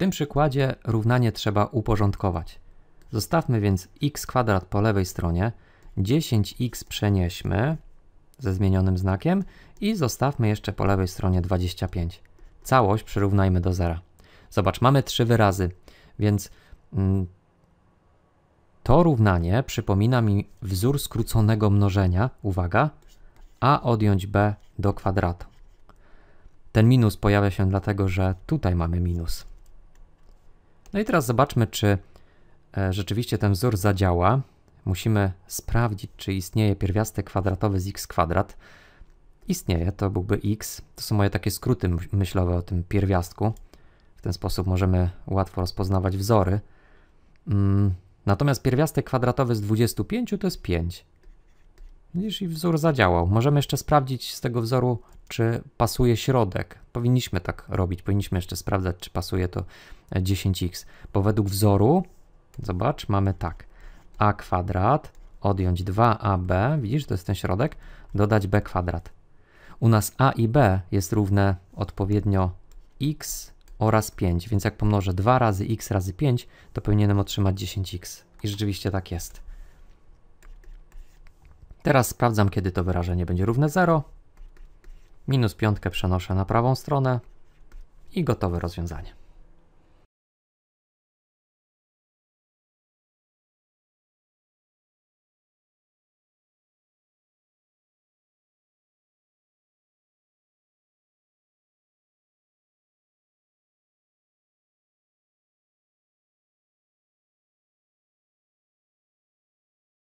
tym przykładzie równanie trzeba uporządkować. Zostawmy więc x kwadrat po lewej stronie, 10x przenieśmy ze zmienionym znakiem i zostawmy jeszcze po lewej stronie 25. Całość przyrównajmy do zera. Zobacz, mamy trzy wyrazy, więc mm, to równanie przypomina mi wzór skróconego mnożenia, uwaga, a odjąć b do kwadratu. Ten minus pojawia się dlatego, że tutaj mamy minus. No i teraz zobaczmy, czy e, rzeczywiście ten wzór zadziała. Musimy sprawdzić, czy istnieje pierwiastek kwadratowy z x kwadrat. Istnieje, to byłby x. To są moje takie skróty myślowe o tym pierwiastku. W ten sposób możemy łatwo rozpoznawać wzory. Mm, natomiast pierwiastek kwadratowy z 25 to jest 5. Widzisz, i wzór zadziałał. Możemy jeszcze sprawdzić z tego wzoru, czy pasuje środek. Powinniśmy tak robić, powinniśmy jeszcze sprawdzać, czy pasuje to 10x, e, bo według wzoru, zobacz, mamy tak, a kwadrat, odjąć 2ab, widzisz, to jest ten środek, dodać b kwadrat. U nas a i b jest równe odpowiednio x oraz 5, więc jak pomnożę 2 razy x razy 5, to powinienem otrzymać 10x. I rzeczywiście tak jest. Teraz sprawdzam, kiedy to wyrażenie będzie równe 0. Minus piątkę przenoszę na prawą stronę i gotowe rozwiązanie.